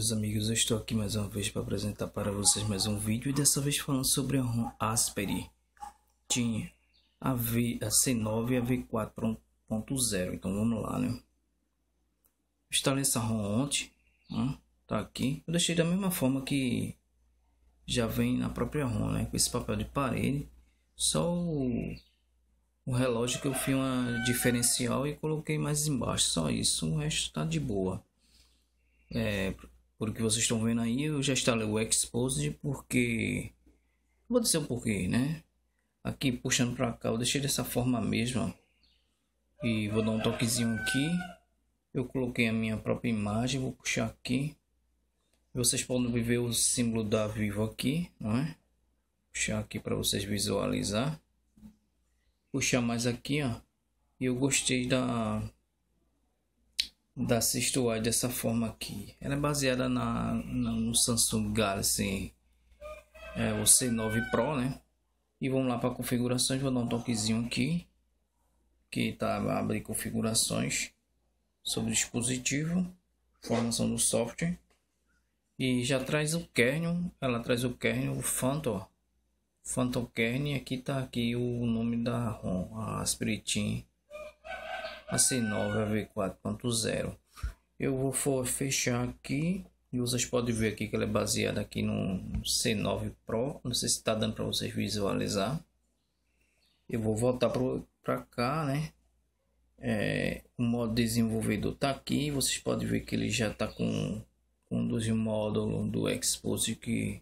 meus amigos, eu estou aqui mais uma vez para apresentar para vocês mais um vídeo e dessa vez falando sobre a ROM Asperi tinha a, v, a C9 e a V4.0 então vamos lá né instalei essa ROM ontem né? tá aqui, eu deixei da mesma forma que já vem na própria ROM né, com esse papel de parede só o, o relógio que eu fiz uma diferencial e coloquei mais embaixo, só isso, o resto tá de boa é, por que vocês estão vendo aí, eu já instalei o Expose porque... Vou dizer um porquê, né? Aqui puxando para cá, eu deixei dessa forma mesmo. E vou dar um toquezinho aqui. Eu coloquei a minha própria imagem, vou puxar aqui. Vocês podem ver o símbolo da Vivo aqui, não é? Puxar aqui para vocês visualizar. Puxar mais aqui, ó. E eu gostei da da se dessa forma aqui. Ela é baseada na, na no Samsung Galaxy é, o C9 Pro, né? E vamos lá para configurações, vou dar um toquezinho aqui que tá abrir configurações sobre o dispositivo, formação do software e já traz o kernel, ela traz o kernel, o Phantom, Phantom kernel, aqui tá aqui o nome da ROM, a Aspiritin a C9 a V4.0 eu vou fechar aqui e vocês podem ver aqui que ela é baseada aqui no C9 Pro não sei se está dando para vocês visualizar eu vou voltar para cá né é, o modo desenvolvedor está aqui vocês podem ver que ele já está com um dos módulos do Expose que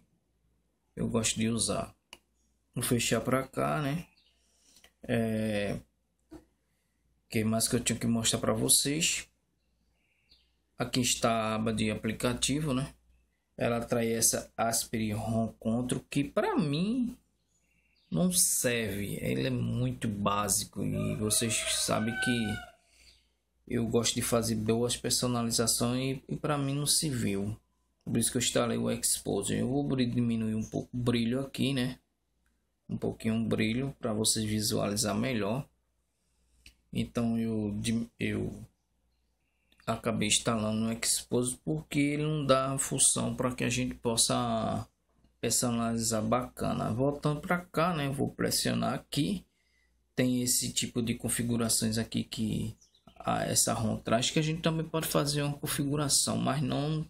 eu gosto de usar vou fechar para cá né é, que mais que eu tinha que mostrar para vocês? Aqui está a aba de aplicativo, né? Ela traz essa Home Control que para mim não serve. Ele é muito básico e vocês sabem que eu gosto de fazer boas personalizações e, e para mim não se viu. Por isso que eu instalei o Exposure. Eu vou diminuir um pouco o brilho aqui, né? Um pouquinho o brilho para vocês visualizar melhor. Então eu, eu acabei instalando no Expose porque ele não dá função para que a gente possa personalizar bacana. Voltando para cá, né, vou pressionar aqui. Tem esse tipo de configurações aqui que essa ROM traz que a gente também pode fazer uma configuração, mas não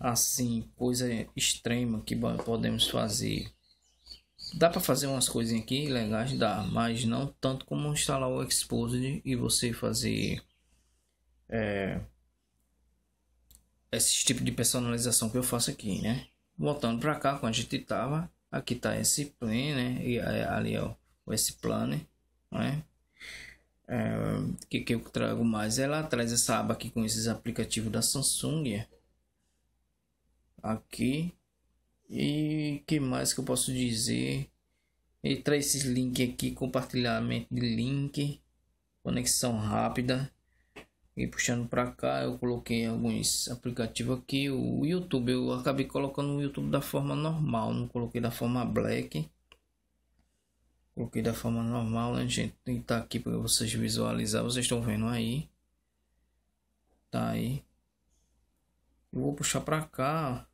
assim coisa extrema que podemos fazer Dá para fazer umas coisinhas aqui legais, dá, mas não tanto como instalar o Exposed e você fazer é, esse tipo de personalização que eu faço aqui, né? Voltando para cá, quando a gente tava, aqui tá esse plan, né? E é, ali ó, esse planner, né? É, que que eu trago mais? Ela traz essa aba aqui com esses aplicativos da Samsung é, aqui e que mais que eu posso dizer? Ele traz esses links aqui, compartilhamento de link, conexão rápida. E puxando para cá, eu coloquei alguns aplicativos aqui. O YouTube, eu acabei colocando o YouTube da forma normal, não coloquei da forma black. Coloquei da forma normal, né, gente? E tá aqui para vocês visualizar. Vocês estão vendo aí. Tá aí. Eu vou puxar para cá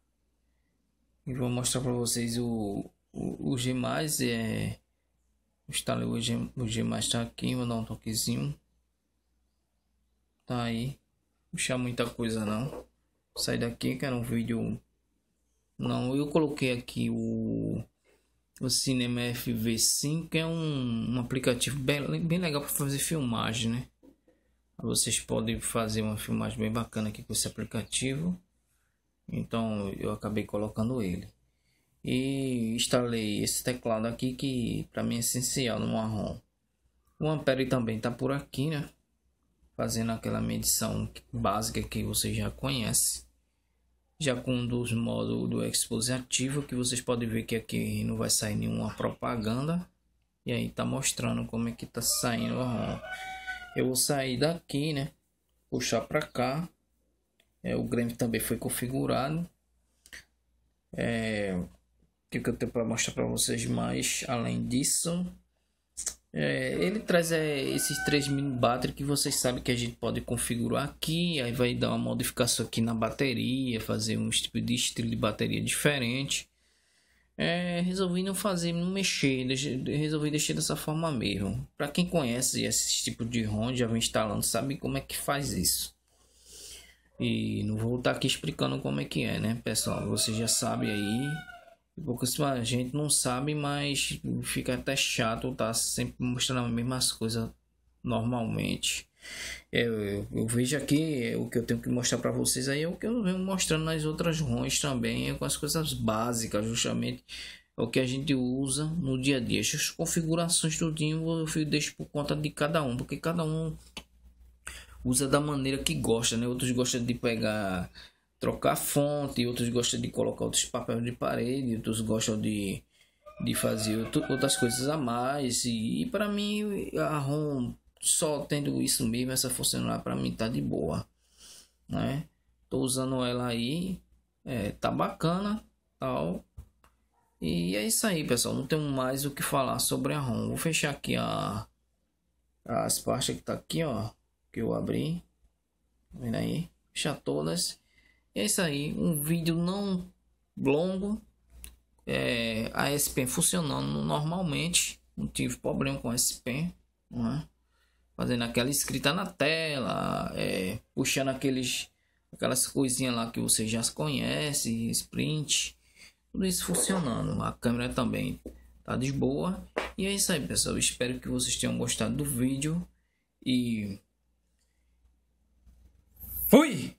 vou mostrar para vocês o, o, o G+, é, instalei o G+, o G+, tá aqui, vou dar um toquezinho. Tá aí, não puxar muita coisa não. sair daqui que era um vídeo... Não, eu coloquei aqui o, o Cinema FV5, que é um, um aplicativo bem, bem legal para fazer filmagem, né? Vocês podem fazer uma filmagem bem bacana aqui com esse aplicativo. Então eu acabei colocando ele. E instalei esse teclado aqui que para mim é essencial no marrom. O Ampere também está por aqui, né? Fazendo aquela medição básica que você já conhece. Já com um dos modos do Expose ativo, que vocês podem ver que aqui não vai sair nenhuma propaganda. E aí está mostrando como é que está saindo o ROM. Eu vou sair daqui, né? Puxar para cá é, o Grêmio também foi configurado. É, o que, que eu tenho para mostrar para vocês mais além disso? É, ele traz é, esses três mini battery que vocês sabem que a gente pode configurar aqui. Aí vai dar uma modificação aqui na bateria, fazer um tipo de estilo de bateria diferente. É, resolvi não fazer, não mexer, deixe, resolvi deixar dessa forma mesmo. Para quem conhece esse tipo de ROM, já vem instalando, sabe como é que faz isso. E não vou estar aqui explicando como é que é, né, pessoal? Você já sabe aí. a gente não sabe, mas fica até chato tá sempre mostrando as mesmas coisas normalmente. Eu, é, eu, eu, vejo aqui é o que eu tenho que mostrar para vocês aí é o que eu venho mostrando nas outras ROMs também, é com as coisas básicas, justamente o que a gente usa no dia a dia. As configurações tudinho eu deixo por conta de cada um, porque cada um usa da maneira que gosta, né? Outros gostam de pegar, trocar fonte, outros gostam de colocar outros papéis de parede, outros gostam de, de fazer outro, outras coisas a mais. E, e para mim, a ROM só tendo isso mesmo, essa funcionar para mim tá de boa, né? Tô usando ela aí, é, tá bacana, tal. E é isso aí, pessoal. Não tenho mais o que falar sobre a ROM. Vou fechar aqui a as partes que tá aqui, ó que eu abri. Tá vendo aí? chatonas, todas. E é isso aí. Um vídeo não longo. É, a SP funcionando normalmente. Não tive problema com a SP. Não é? Fazendo aquela escrita na tela. É, puxando aqueles, aquelas coisinhas lá que você já conhece. Sprint. Tudo isso funcionando. A câmera também tá de boa. E é isso aí, pessoal. Espero que vocês tenham gostado do vídeo. E Fui!